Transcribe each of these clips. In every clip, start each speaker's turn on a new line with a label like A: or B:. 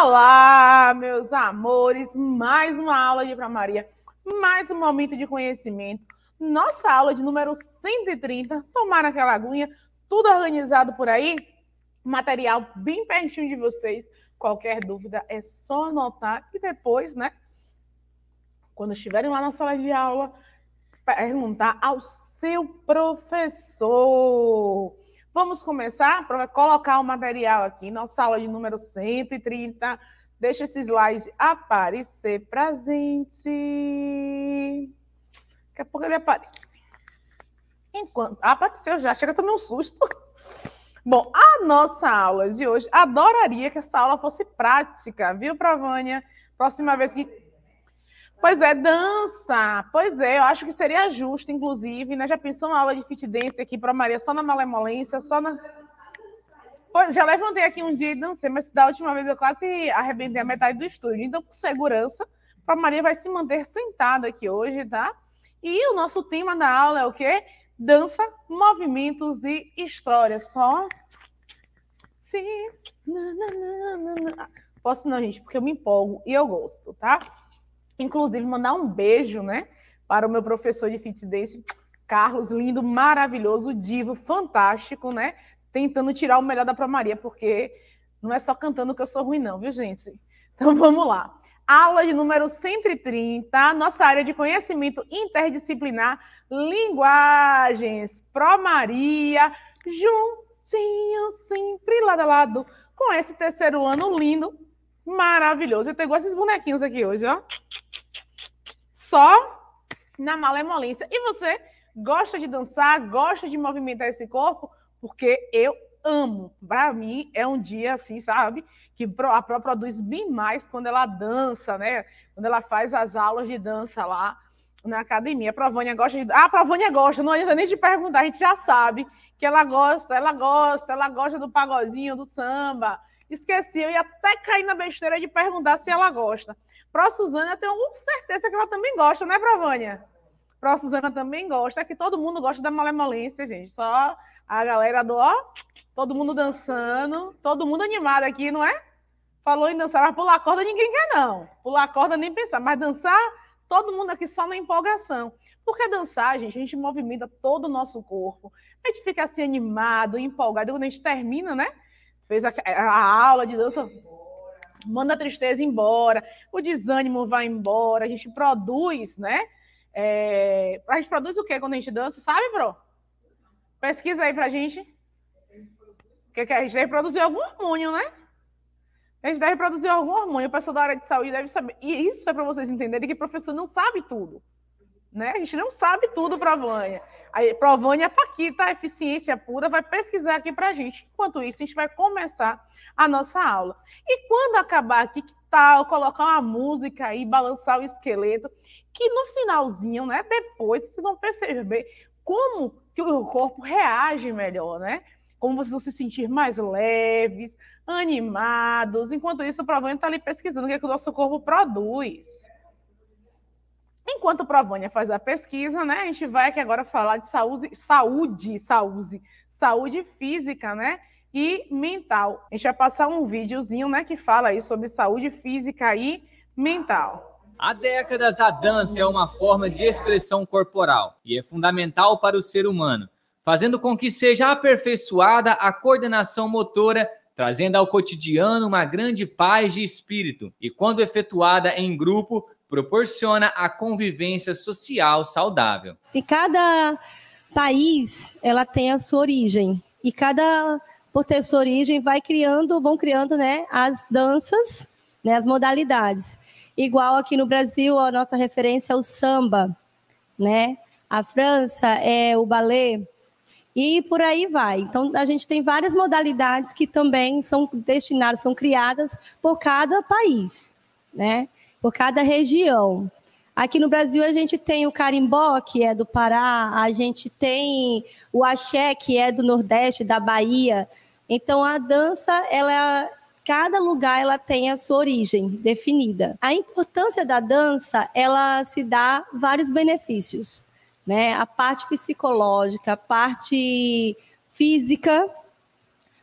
A: Olá, meus amores! Mais uma aula de para Maria, mais um momento de conhecimento. Nossa aula de número 130. Tomaram aquela aguinha, tudo organizado por aí. Material bem pertinho de vocês. Qualquer dúvida é só anotar e depois, né? Quando estiverem lá na sala de aula, perguntar ao seu professor. Vamos começar para colocar o material aqui, nossa aula de número 130. Deixa esse slide aparecer para a gente. Daqui a pouco ele aparece. Enquanto... Ah, apareceu já, chega a tomar um susto. Bom, a nossa aula de hoje, adoraria que essa aula fosse prática, viu, Pravânia? Próxima vez que Pois é, dança. Pois é, eu acho que seria justo, inclusive, né? Já pensou uma aula de fit dance aqui para Maria só na malemolência, só na. Pois, já levantei aqui um dia e dancei, mas da última vez eu quase arrebentei a metade do estúdio. Então, com segurança, para Maria vai se manter sentada aqui hoje, tá? E o nosso tema da aula é o quê? Dança, movimentos e história. Só. Sim. Posso não, gente, porque eu me empolgo e eu gosto, tá? Inclusive, mandar um beijo, né? Para o meu professor de fit dance, Carlos, lindo, maravilhoso, divo, fantástico, né? Tentando tirar o melhor da Pro Maria, porque não é só cantando que eu sou ruim, não, viu, gente? Então vamos lá. Aula de número 130, nossa área de conhecimento interdisciplinar, linguagens, Pro Maria, juntinho, sempre lado a lado, com esse terceiro ano lindo Maravilhoso. Eu tô igual esses bonequinhos aqui hoje, ó. Só na malemolência. E você gosta de dançar, gosta de movimentar esse corpo? Porque eu amo. Para mim, é um dia assim, sabe? Que a Pro produz bem mais quando ela dança, né? Quando ela faz as aulas de dança lá na academia. A Provânia gosta de. Ah, a Provânia gosta, não adianta nem de perguntar, a gente já sabe que ela gosta, ela gosta, ela gosta do pagozinho, do samba, esqueciam e até cair na besteira de perguntar se ela gosta. Pró Suzana, eu tenho certeza que ela também gosta, né, Provânia? Pró Suzana também gosta, é que todo mundo gosta da malemolência, gente. Só a galera do ó, todo mundo dançando, todo mundo animado aqui, não é? Falou em dançar, mas pular corda ninguém quer, não. Pular corda nem pensar, mas dançar, todo mundo aqui só na empolgação. Porque dançar, gente, a gente movimenta todo o nosso corpo. A gente fica assim animado, empolgado. Quando a gente termina, né? fez a, a aula de dança, manda a tristeza embora, o desânimo vai embora, a gente produz, né? É, a gente produz o que quando a gente dança, sabe, bro? Pesquisa aí pra gente. Porque que é? a gente deve produzir algum hormônio, né? A gente deve produzir algum hormônio. O pessoal da área de saúde deve saber. E isso é para vocês entenderem que o professor não sabe tudo. Né? A gente não sabe tudo para a Aí, Provani a Paquita, eficiência pura, vai pesquisar aqui para a gente. Enquanto isso, a gente vai começar a nossa aula. E quando acabar aqui, que tal colocar uma música aí, balançar o esqueleto, que no finalzinho, né, depois, vocês vão perceber como que o corpo reage melhor, né? Como vocês vão se sentir mais leves, animados. Enquanto isso, o Provânia está ali pesquisando o que, é que o nosso corpo produz. Enquanto Provânia faz a pesquisa, né, a gente vai aqui agora falar de saúde, saúde, saúde, saúde física, né, e mental. A gente vai passar um videozinho, né, que fala aí sobre saúde física e mental.
B: Há décadas a dança é uma forma de expressão corporal e é fundamental para o ser humano, fazendo com que seja aperfeiçoada a coordenação motora trazendo ao cotidiano uma grande paz de espírito, e quando efetuada em grupo, proporciona a convivência social saudável. E cada país, ela tem a sua origem. E cada por ter sua origem vai criando, vão criando, né, as danças, né, as modalidades. Igual aqui no Brasil, a nossa referência é o samba, né? A França é o balé e por aí vai. Então a gente tem várias modalidades que também são destinadas, são criadas por cada país, né? por cada região. Aqui no Brasil a gente tem o carimbó, que é do Pará, a gente tem o axé, que é do Nordeste, da Bahia. Então a dança, ela cada lugar ela tem a sua origem definida. A importância da dança, ela se dá vários benefícios, né? A parte psicológica, a parte física,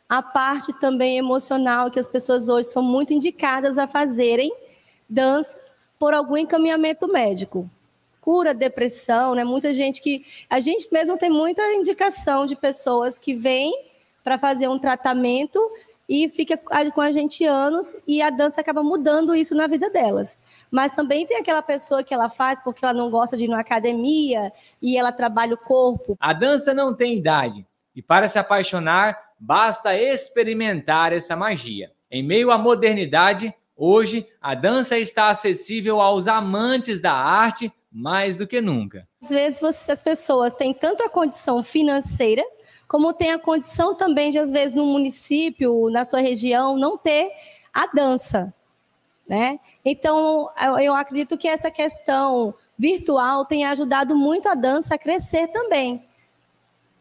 B: a parte também emocional que as pessoas hoje são muito indicadas a fazerem dança por algum encaminhamento médico. Cura depressão, né? Muita gente que. A gente mesmo tem muita indicação de pessoas que vêm para fazer um tratamento e fica com a gente anos e a dança acaba mudando isso na vida delas. Mas também tem aquela pessoa que ela faz porque ela não gosta de ir na academia e ela trabalha o corpo. A dança não tem idade e para se apaixonar basta experimentar essa magia. Em meio à modernidade, Hoje, a dança está acessível aos amantes da arte mais do que nunca. Às vezes, você, as pessoas têm tanto a condição financeira, como tem a condição também de, às vezes, no município, na sua região, não ter a dança. Né? Então, eu, eu acredito que essa questão virtual tem ajudado muito a dança a crescer também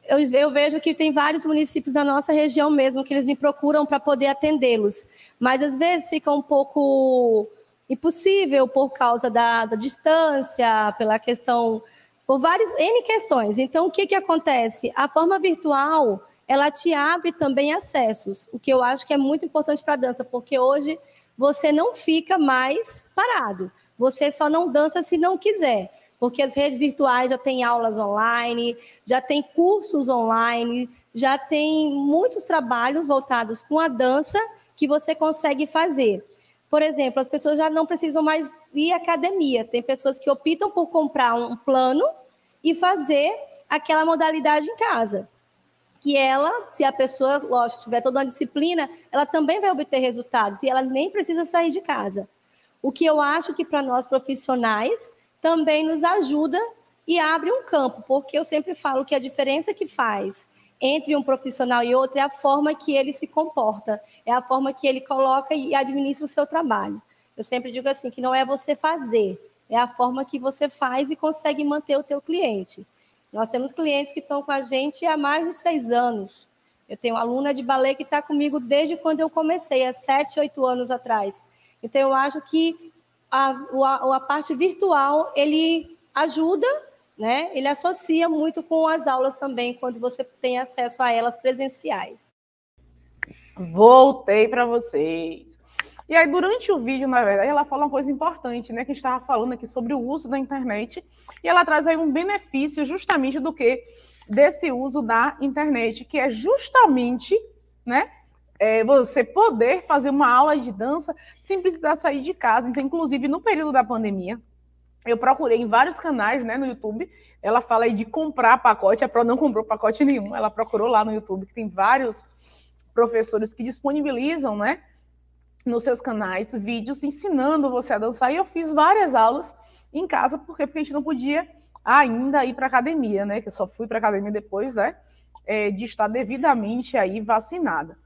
B: eu, eu, vejo que tem vários municípios da nossa região mesmo que eles me procuram para poder atendê-los, mas às vezes fica um pouco impossível por causa da, da distância, pela questão, por várias N questões. Então, o que, que acontece? A forma virtual, ela te abre também acessos, o que eu acho que é muito importante para a dança, porque hoje você não fica mais parado, você só não dança se não quiser porque as redes virtuais já têm aulas online, já tem cursos online, já tem muitos trabalhos voltados com a dança que você consegue fazer. Por exemplo, as pessoas já não precisam mais ir à academia. Tem pessoas que optam por comprar um plano e fazer aquela modalidade em casa. Que ela, se a pessoa, lógico, tiver toda uma disciplina, ela também vai obter resultados e ela nem precisa sair de casa. O que eu acho que para nós profissionais também nos ajuda e abre um campo, porque eu sempre falo que a diferença que faz entre um profissional e outro é a forma que ele se comporta, é a forma que ele coloca e administra o seu trabalho. Eu sempre digo assim, que não é você fazer, é a forma que você faz e consegue manter o teu cliente. Nós temos clientes que estão com a gente há mais de seis anos. Eu tenho aluna de balé que está comigo desde quando eu comecei, há sete, oito anos atrás. Então, eu acho que a, a, a parte virtual ele ajuda, né? Ele associa muito com as aulas também quando você tem acesso a elas presenciais.
A: Voltei para vocês. E aí, durante o vídeo, na verdade, ela fala uma coisa importante, né? Que a gente estava falando aqui sobre o uso da internet. E ela traz aí um benefício justamente do que? Desse uso da internet, que é justamente, né? é, você poder fazer uma aula de dança sem precisar sair de casa. Então, inclusive, no período da pandemia, eu procurei em vários canais, né, no YouTube. Ela fala aí de comprar pacote, a Pro não comprou pacote nenhum, ela procurou lá no YouTube, que tem vários professores que disponibilizam, né, nos seus canais vídeos ensinando você a dançar. E eu fiz várias aulas em casa, porque, porque a gente não podia ainda ir para academia, né, que eu só fui para academia depois, né, é, de estar devidamente aí vacinada.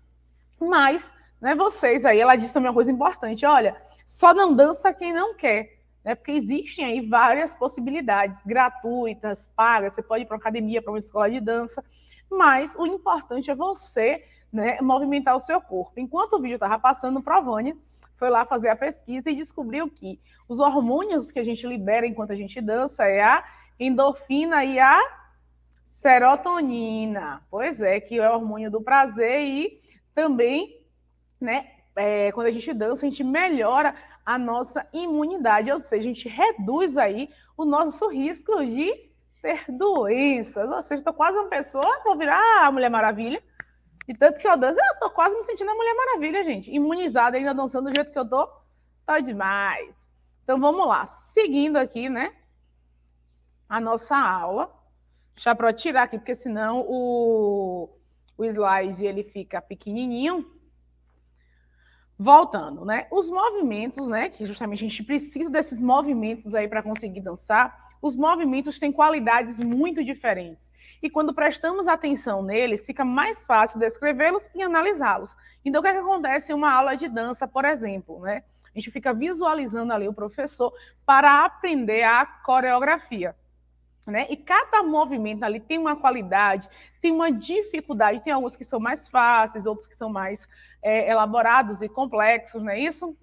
A: Mas, né, vocês aí, ela disse também uma coisa importante: olha, só não dança quem não quer. Né, porque existem aí várias possibilidades gratuitas, pagas, você pode ir para uma academia, para uma escola de dança, mas o importante é você né, movimentar o seu corpo. Enquanto o vídeo estava passando, Provânia foi lá fazer a pesquisa e descobriu que os hormônios que a gente libera enquanto a gente dança é a endorfina e a serotonina. Pois é, que é o hormônio do prazer e também, né? É, quando a gente dança, a gente melhora a nossa imunidade, ou seja, a gente reduz aí o nosso risco de ter doenças. Ou seja, estou quase uma pessoa, vou virar a Mulher Maravilha. E tanto que eu danço, eu estou quase me sentindo a Mulher Maravilha, gente. Imunizada ainda dançando do jeito que eu tô, tá demais. Então vamos lá, seguindo aqui, né? A nossa aula. Deixa para tirar aqui, porque senão o o slide ele fica pequenininho. Voltando, né? Os movimentos, né? Que justamente a gente precisa desses movimentos aí para conseguir dançar. Os movimentos têm qualidades muito diferentes. E quando prestamos atenção neles, fica mais fácil descrevê-los e analisá-los. Então, o que, é que acontece em uma aula de dança, por exemplo, né? A gente fica visualizando ali o professor para aprender a coreografia. Né? E cada movimento ali tem uma qualidade, tem uma dificuldade, tem alguns que são mais fáceis, outros que são mais é, elaborados e complexos, não é isso?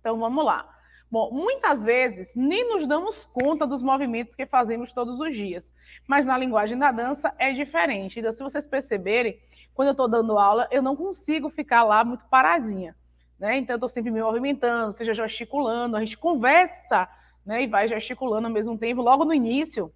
A: Então vamos lá. Bom, muitas vezes nem nos damos conta dos movimentos que fazemos todos os dias, mas na linguagem da dança é diferente. Então, se vocês perceberem, quando eu estou dando aula, eu não consigo ficar lá muito paradinha. Né? Então, eu estou sempre me movimentando, seja gesticulando, a gente conversa né, e vai gesticulando ao mesmo tempo. Logo no início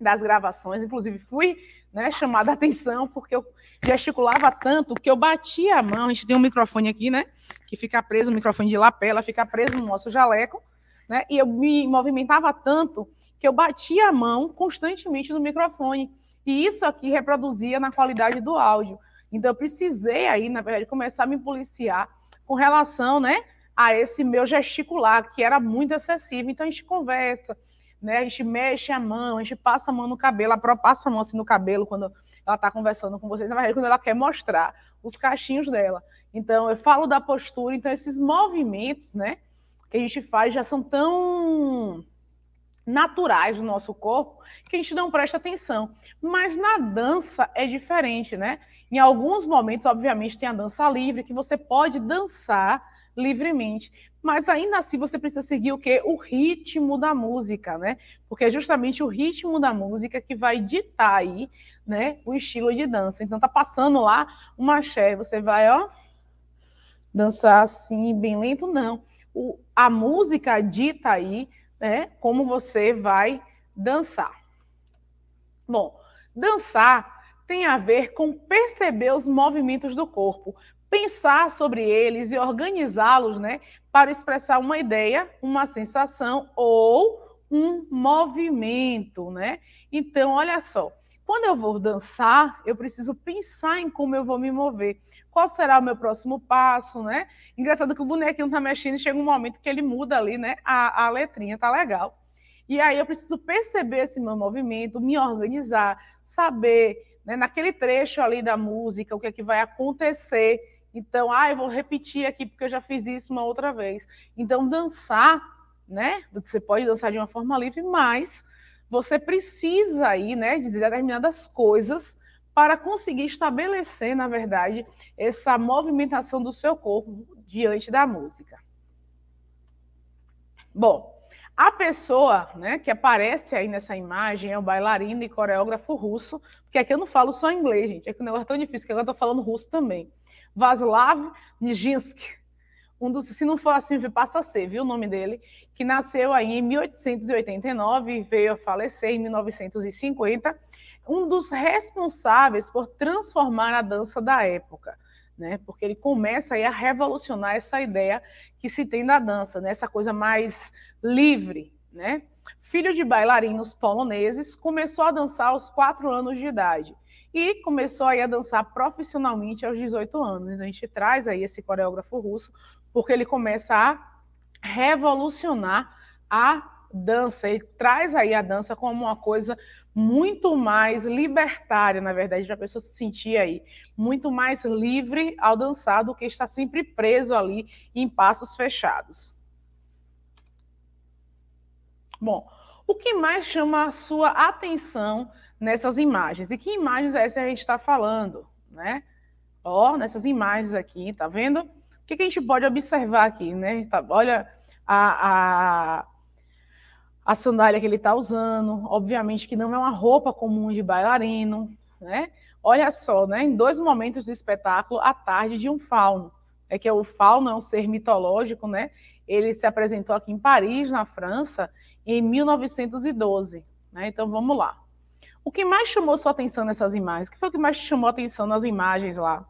A: das gravações, inclusive fui né, chamada a atenção porque eu gesticulava tanto que eu batia a mão. A gente tem um microfone aqui, né? Que fica preso, um microfone de lapela, fica preso no nosso jaleco, né? E eu me movimentava tanto que eu batia a mão constantemente no microfone. E isso aqui reproduzia na qualidade do áudio. Então eu precisei aí, na verdade, começar a me policiar com relação, né, a esse meu gesticular, que era muito excessivo. Então a gente conversa, né? A gente mexe a mão, a gente passa a mão no cabelo, a pró passa a mão assim no cabelo quando ela está conversando com vocês, quando ela quer mostrar os cachinhos dela. Então, eu falo da postura, então esses movimentos, né, que a gente faz já são tão naturais do nosso corpo que a gente não presta atenção. Mas na dança é diferente, né? Em alguns momentos, obviamente, tem a dança livre, que você pode dançar livremente. Mas ainda assim você precisa seguir o que? O ritmo da música, né? Porque é justamente o ritmo da música que vai ditar aí, né, o estilo de dança. Então tá passando lá uma axé, você vai, ó, dançar assim, bem lento, não. O, a música dita aí, né, como você vai dançar. Bom, dançar tem a ver com perceber os movimentos do corpo, pensar sobre eles e organizá-los, né, para expressar uma ideia, uma sensação ou um movimento, né? Então, olha só, quando eu vou dançar, eu preciso pensar em como eu vou me mover, qual será o meu próximo passo, né? Engraçado que o bonequinho tá mexendo e chega um momento que ele muda ali, né, a, a letrinha, tá legal. E aí eu preciso perceber esse meu movimento, me organizar, saber, né, naquele trecho ali da música, o que é que vai acontecer, então, ah, eu vou repetir aqui porque eu já fiz isso uma outra vez. Então, dançar, né? Você pode dançar de uma forma livre, mas você precisa aí, né, de determinadas coisas para conseguir estabelecer, na verdade, essa movimentação do seu corpo diante da música. Bom, a pessoa né, que aparece aí nessa imagem é o bailarino e coreógrafo russo, porque aqui eu não falo só inglês, gente, é que o negócio é tão difícil que agora eu estou falando russo também. Vaslav Nijinsky, um dos, se não for assim, passa a ser, viu o nome dele, que nasceu aí em 1889 e veio a falecer em 1950, um dos responsáveis por transformar a dança da época. Né, porque ele começa a revolucionar essa ideia que se tem da dança, né, essa coisa mais livre, né? Filho de bailarinos poloneses, começou a dançar aos quatro anos de idade e começou aí a dançar profissionalmente aos 18 anos. A gente traz aí esse coreógrafo russo porque ele começa a revolucionar a dança e traz aí a dança como uma coisa muito mais libertária, na verdade, para a pessoa se sentir aí muito mais livre ao dançar do que estar sempre preso ali em passos fechados. Bom, o que mais chama a sua atenção nessas imagens. E que imagens é essa que a gente está falando, né? Ó, nessas imagens aqui, tá vendo? O que, que, a gente pode observar aqui, né? Tá, olha a, a, a sandália que ele está usando, obviamente que não é uma roupa comum de bailarino, né? Olha só, né? Em dois momentos do espetáculo, a tarde de um fauno. É que o fauno é um ser mitológico, né? Ele se apresentou aqui em Paris, na França, em 1912. Né? Então vamos lá. O que mais chamou sua atenção nessas imagens? O que foi o que mais chamou atenção nas imagens lá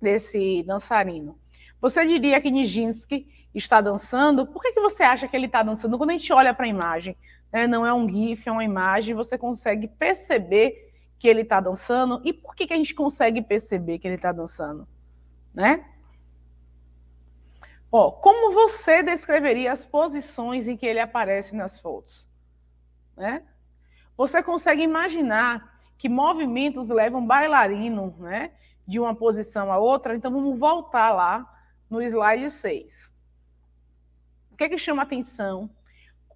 A: desse dançarino? Você diria que Nijinsky está dançando? Por que, que você acha que ele está dançando? Quando a gente olha para a imagem, né, não é um GIF, é uma imagem, você consegue perceber que ele está dançando? E por que, que a gente consegue perceber que ele está dançando? Né? Ó, como você descreveria as posições em que ele aparece nas fotos? Né? Você consegue imaginar que movimentos levam bailarino né, de uma posição a outra? Então, vamos voltar lá no slide 6. O que é que chama atenção?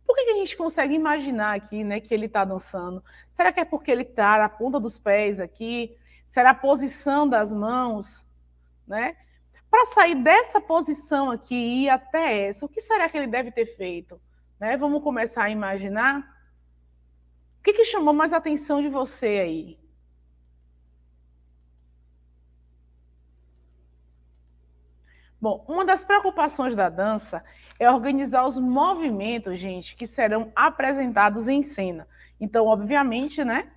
A: Por que, que a gente consegue imaginar aqui né, que ele está dançando? Será que é porque ele está na ponta dos pés aqui? Será a posição das mãos? Né? Para sair dessa posição aqui e ir até essa, o que será que ele deve ter feito? Né? Vamos começar a imaginar? O que, que chamou mais a atenção de você aí? Bom, uma das preocupações da dança é organizar os movimentos, gente, que serão apresentados em cena. Então, obviamente, né,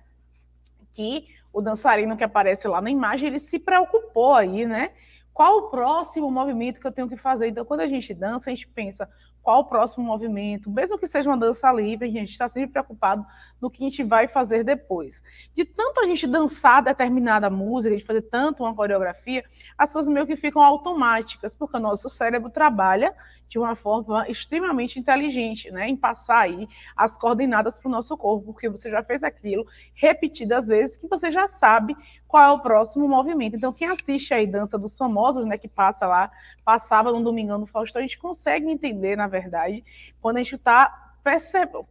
A: que o dançarino que aparece lá na imagem, ele se preocupou aí, né? Qual o próximo movimento que eu tenho que fazer? Então, quando a gente dança, a gente pensa qual o próximo movimento, mesmo que seja uma dança livre, a gente está sempre preocupado no que a gente vai fazer depois. De tanto a gente dançar determinada música, a gente fazer tanto uma coreografia, as coisas meio que ficam automáticas, porque o nosso cérebro trabalha de uma forma extremamente inteligente, né, em passar aí as coordenadas para o nosso corpo, porque você já fez aquilo repetidas vezes que você já sabe qual é o próximo movimento. Então, quem assiste aí Dança dos Famosos, né, que passa lá, passava no Domingão no Faustão, a gente consegue entender, na verdade, quando a gente está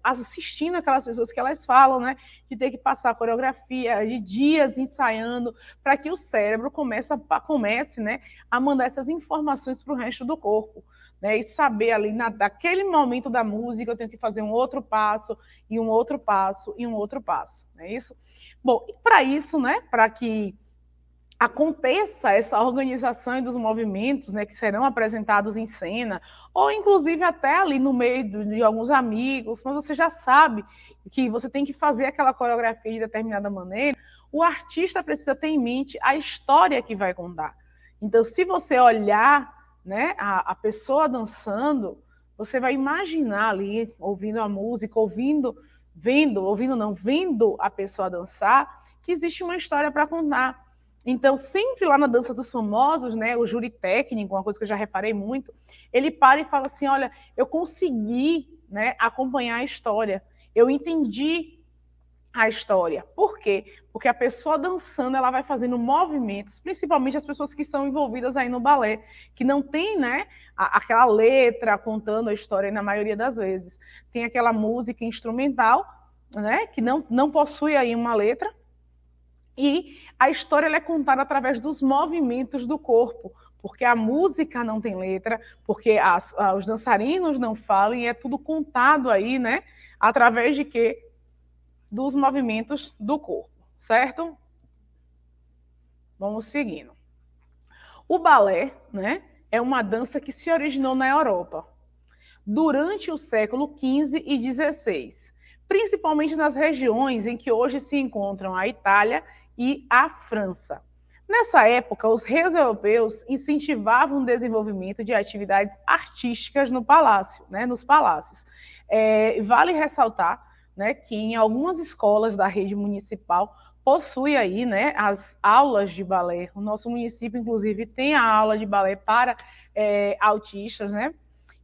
A: assistindo aquelas pessoas que elas falam, né? De ter que passar a coreografia, de dias ensaiando, para que o cérebro comece, a, comece né, a mandar essas informações para o resto do corpo. Né, e saber ali, na, naquele momento da música, eu tenho que fazer um outro passo, e um outro passo, e um outro passo. Não é isso? Bom, para isso, né? Para que aconteça essa organização dos movimentos, né, que serão apresentados em cena, ou inclusive até ali no meio de, de alguns amigos, mas você já sabe que você tem que fazer aquela coreografia de determinada maneira, o artista precisa ter em mente a história que vai contar. Então, se você olhar né, a, a pessoa dançando, você vai imaginar ali, ouvindo a música, ouvindo, vendo, ouvindo não, vendo a pessoa dançar, que existe uma história para contar então, sempre lá na Dança dos Famosos, né, o júri técnico, uma coisa que eu já reparei muito, ele para e fala assim: olha, eu consegui né, acompanhar a história, eu entendi a história. Por quê? Porque a pessoa dançando, ela vai fazendo movimentos, principalmente as pessoas que são envolvidas aí no balé, que não tem, né, a, aquela letra contando a história na maioria das vezes. Tem aquela música instrumental, né, que não, não possui aí uma letra, e a história é contada através dos movimentos do corpo, porque a música não tem letra, porque as, a, os dançarinos não falam, e é tudo contado aí, né? Através de quê? Dos movimentos do corpo, certo? Vamos seguindo. O balé, né? É uma dança que se originou na Europa durante o século XV e XVI, principalmente nas regiões em que hoje se encontram a Itália e a França. Nessa época, os reis europeus incentivavam o desenvolvimento de atividades artísticas no palácio, né, nos palácios. É, vale ressaltar né, que em algumas escolas da rede municipal possui aí né, as aulas de balé. O nosso município, inclusive, tem a aula de balé para é, autistas, né?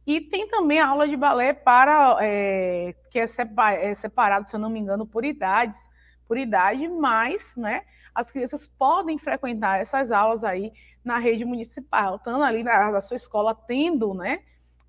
A: E tem também a aula de balé para é, que é, é separado, se eu não me engano, por idades por idade, mas, né, as crianças podem frequentar essas aulas aí na rede municipal, estando ali na, na sua escola, tendo, né,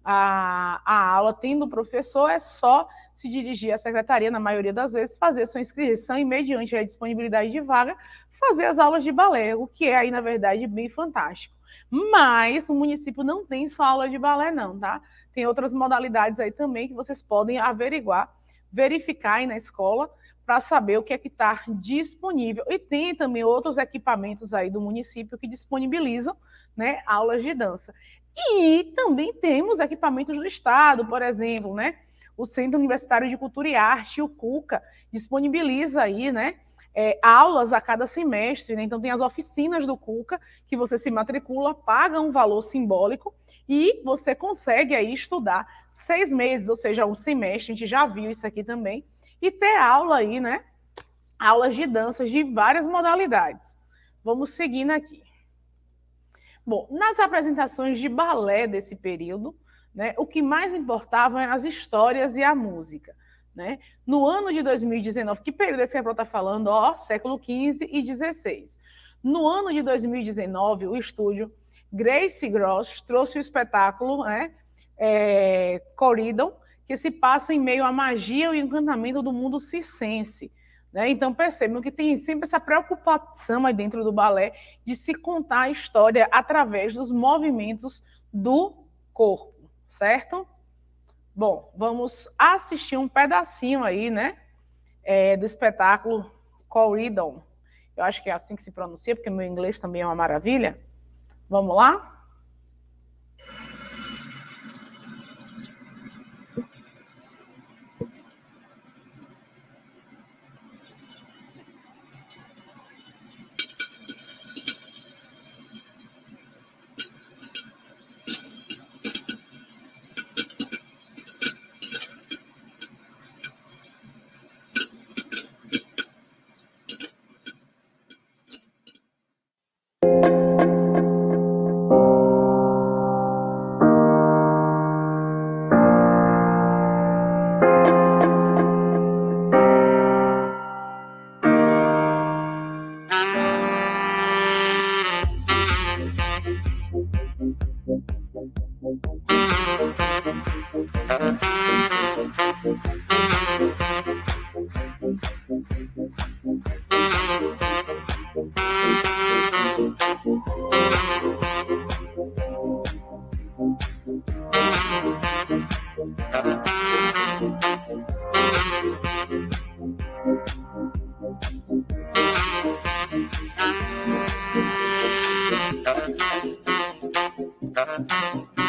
A: a, a, aula, tendo o professor, é só se dirigir à secretaria, na maioria das vezes, fazer sua inscrição e, mediante a disponibilidade de vaga, fazer as aulas de balé, o que é aí, na verdade, bem fantástico. Mas o município não tem só aula de balé, não, tá? Tem outras modalidades aí também que vocês podem averiguar, verificar aí na escola, para saber o que é que está disponível. E tem também outros equipamentos aí do município que disponibilizam né, aulas de dança. E também temos equipamentos do Estado, por exemplo, né? O Centro Universitário de Cultura e Arte, o CUCA, disponibiliza aí, né? É, aulas a cada semestre, né? Então tem as oficinas do CUCA que você se matricula, paga um valor simbólico e você consegue aí estudar seis meses, ou seja, um semestre, a gente já viu isso aqui também, e ter aula aí, né? Aulas de danças de várias modalidades. Vamos seguindo aqui. Bom, nas apresentações de balé desse período, né, o que mais importava eram é as histórias e a música. Né? No ano de 2019, que período é esse repórter está falando? Ó, século XV e XVI. No ano de 2019, o estúdio Grace Gross trouxe o espetáculo né, é, Corridor, que se passa em meio à magia e ao encantamento do mundo circense. Né? Então percebam que tem sempre essa preocupação aí dentro do balé de se contar a história através dos movimentos do corpo, certo? Bom, vamos assistir um pedacinho aí, né? É, do espetáculo Corridon. Eu acho que é assim que se pronuncia, porque meu inglês também é uma maravilha. Vamos lá?
C: Thank you.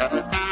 C: Thank you.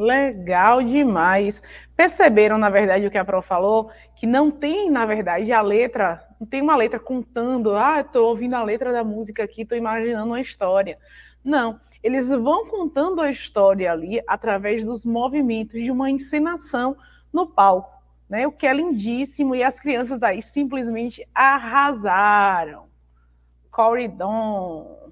A: Legal demais. Perceberam, na verdade, o que a Pro falou? Que não tem, na verdade, a letra, não tem uma letra contando, ah, estou ouvindo a letra da música aqui, estou imaginando uma história. Não, eles vão contando a história ali através dos movimentos de uma encenação no palco, né? O que é lindíssimo e as crianças aí simplesmente arrasaram. Coridon.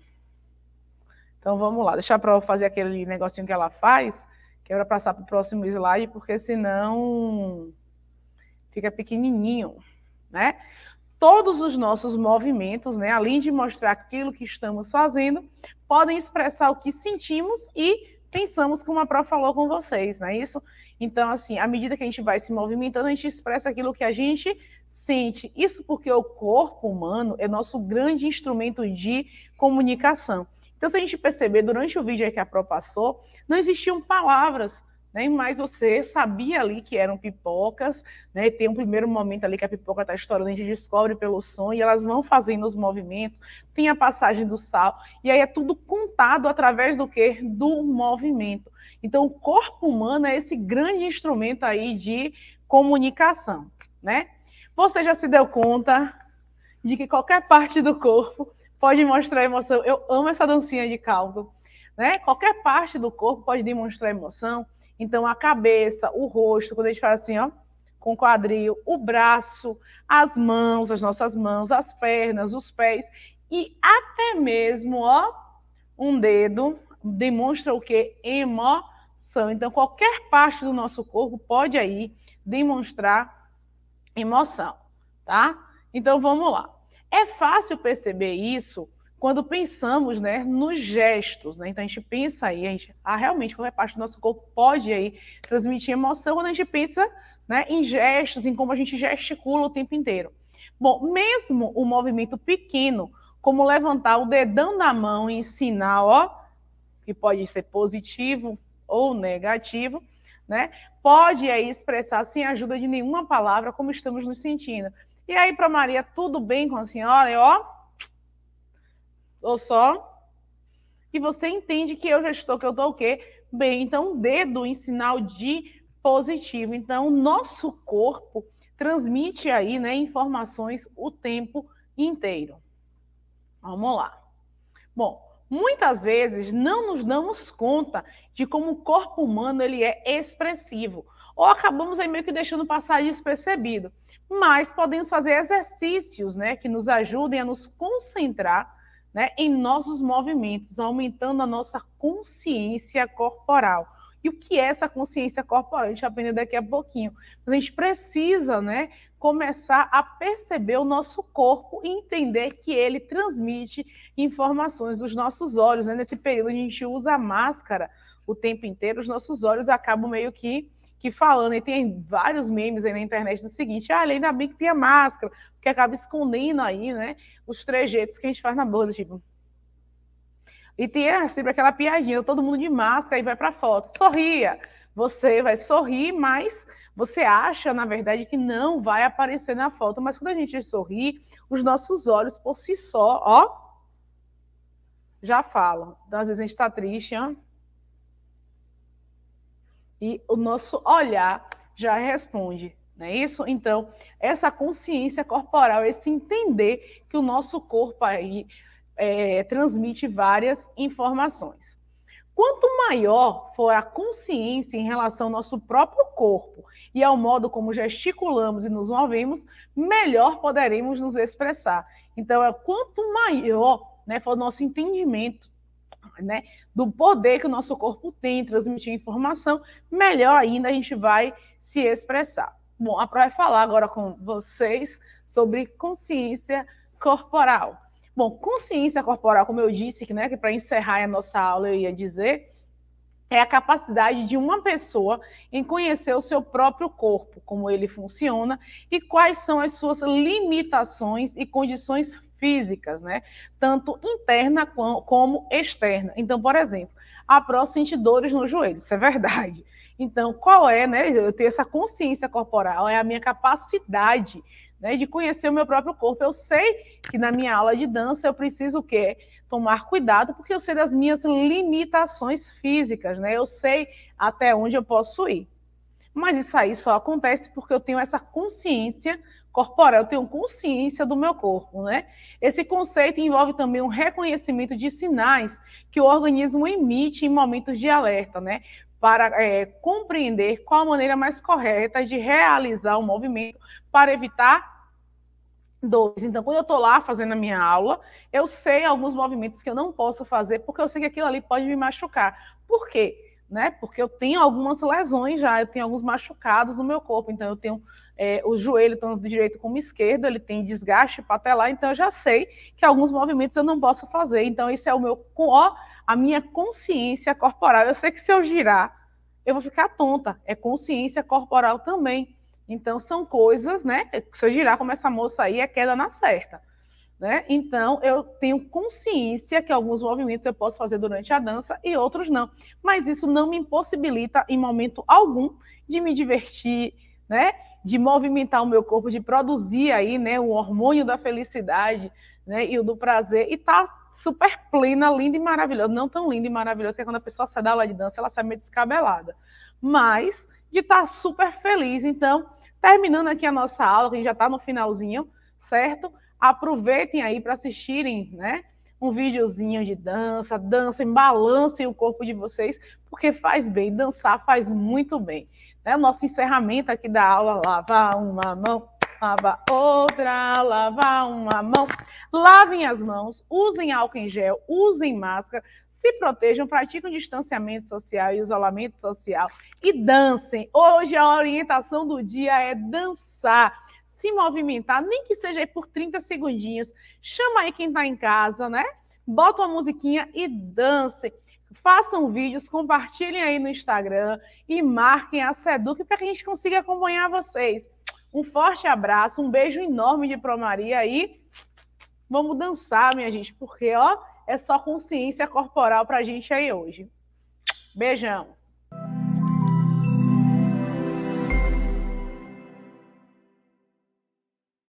A: Então vamos lá, deixa a Pro fazer aquele negocinho que ela faz Quero é passar para o próximo slide, porque senão fica pequenininho, né? Todos os nossos movimentos, né, além de mostrar aquilo que estamos fazendo, podem expressar o que sentimos e pensamos como a Pró falou com vocês, não é isso? Então, assim, à medida que a gente vai se movimentando, a gente expressa aquilo que a gente sente. Isso porque o corpo humano é nosso grande instrumento de comunicação. Então, se a gente perceber durante o vídeo aí que a Pro passou, não existiam palavras né? Mas você sabia ali que eram pipocas, né? Tem um primeiro momento ali que a pipoca está estourando, a gente descobre pelo som e elas vão fazendo os movimentos. Tem a passagem do sal e aí é tudo contado através do que do movimento. Então o corpo humano é esse grande instrumento aí de comunicação, né? Você já se deu conta de que qualquer parte do corpo pode mostrar emoção. Eu amo essa dancinha de caldo. Né? Qualquer parte do corpo pode demonstrar emoção. Então, a cabeça, o rosto, quando a gente faz assim, ó, com o quadril, o braço, as mãos, as nossas mãos, as pernas, os pés e até mesmo, ó, um dedo demonstra o que? Emoção. Então, qualquer parte do nosso corpo pode aí demonstrar emoção, tá? Então, vamos lá. É fácil perceber isso quando pensamos né, nos gestos. Né? Então a gente pensa aí, a gente, ah, realmente, qualquer parte do nosso corpo pode aí transmitir emoção quando a gente pensa né, em gestos, em como a gente gesticula o tempo inteiro. Bom, mesmo o movimento pequeno, como levantar o dedão da mão em sinal, ó, que pode ser positivo ou negativo, né? Pode aí expressar sem ajuda de nenhuma palavra como estamos nos sentindo. E aí para Maria, tudo bem com a senhora? Eu, ó, ou só. E você entende que eu já estou, que eu estou o quê? Bem, então dedo em sinal de positivo. Então, nosso corpo transmite aí, né, informações o tempo inteiro. Vamos lá. Bom, muitas vezes não nos damos conta de como o corpo humano ele é expressivo, ou acabamos aí meio que deixando passar despercebido mas podemos fazer exercícios né, que nos ajudem a nos concentrar né, em nossos movimentos, aumentando a nossa consciência corporal. E o que é essa consciência corporal? A gente aprender daqui a pouquinho. a gente precisa né, começar a perceber o nosso corpo e entender que ele transmite informações dos nossos olhos. Né? Nesse período a gente usa a máscara o tempo inteiro, os nossos olhos acabam meio que que falando, e tem vários memes aí na internet do seguinte, ah, ainda bem que tem a máscara, porque acaba escondendo aí, né, os trejeitos que a gente faz na boca, tipo... E tem ah, sempre aquela piadinha, todo mundo de máscara e vai para foto, sorria, você vai sorrir, mas você acha, na verdade, que não vai aparecer na foto. Mas quando a gente sorri, os nossos olhos por si só, ó, já falam. Então, às vezes a gente está triste, ó, e o nosso olhar já responde, não é isso? Então, essa consciência corporal, esse entender que o nosso corpo aí é, transmite várias informações. Quanto maior for a consciência em relação ao nosso próprio corpo e ao modo como gesticulamos e nos movemos, melhor poderemos nos expressar. Então, é quanto maior né, for o nosso entendimento né, do poder que o nosso corpo tem, transmitir informação, melhor ainda a gente vai se expressar. Bom, a Pro vai falar agora com vocês sobre consciência corporal. Bom, consciência corporal, como eu disse, que, né, que para encerrar a nossa aula eu ia dizer, é a capacidade de uma pessoa em conhecer o seu próprio corpo, como ele funciona e quais são as suas limitações e condições físicas, né? Tanto interna como externa. Então, por exemplo, a Pro sente dores no joelho, isso é verdade. Então, qual é, né? Eu ter essa consciência corporal, é a minha capacidade né, de conhecer o meu próprio corpo. Eu sei que na minha aula de dança eu preciso o quê? Tomar cuidado, porque eu sei das minhas limitações físicas, né? Eu sei até onde eu posso ir. Mas isso aí só acontece porque eu tenho essa consciência corporal, eu tenho consciência do meu corpo, né? Esse conceito envolve também um reconhecimento de sinais que o organismo emite em momentos de alerta, né? Para é, compreender qual a maneira mais correta de realizar o movimento para evitar dores. Então, quando eu estou lá fazendo a minha aula, eu sei alguns movimentos que eu não posso fazer porque eu sei que aquilo ali pode me machucar. Por quê? né? Porque eu tenho algumas lesões já, eu tenho alguns machucados no meu corpo, então eu tenho é, o joelho, tanto do direito como esquerdo, ele tem desgaste patelar, então eu já sei que alguns movimentos eu não posso fazer. Então, esse é o meu a minha consciência corporal. Eu sei que se eu girar, eu vou ficar tonta. É consciência corporal também. Então, são coisas, né? Se eu girar como essa moça aí, é queda na certa. Né? Então, eu tenho consciência que alguns movimentos eu posso fazer durante a dança e outros não. Mas isso não me impossibilita, em momento algum, de me divertir, né? de movimentar o meu corpo, de produzir aí né, o hormônio da felicidade né, e o do prazer, e tá super plena, linda e maravilhosa. Não tão linda e maravilhosa, porque é quando a pessoa sai da aula de dança, ela sai meio descabelada. Mas de estar tá super feliz. Então, terminando aqui a nossa aula, que a gente já está no finalzinho, certo? aproveitem aí para assistirem, né? Um videozinho de dança, dancem, balancem o corpo de vocês, porque faz bem, dançar faz muito bem. Né? Nosso encerramento aqui da aula, lava uma mão, lava outra, lava uma mão. Lavem as mãos, usem álcool em gel, usem máscara, se protejam, pratiquem distanciamento social e isolamento social e dancem. Hoje a orientação do dia é dançar se movimentar, nem que seja aí por 30 segundinhos. Chama aí quem está em casa, né? Bota uma musiquinha e dance. Façam vídeos, compartilhem aí no Instagram e marquem a Seduc para que a gente consiga acompanhar vocês. Um forte abraço, um beijo enorme de Promaria aí. Vamos dançar, minha gente, porque ó, é só consciência corporal para a gente aí hoje. Beijão.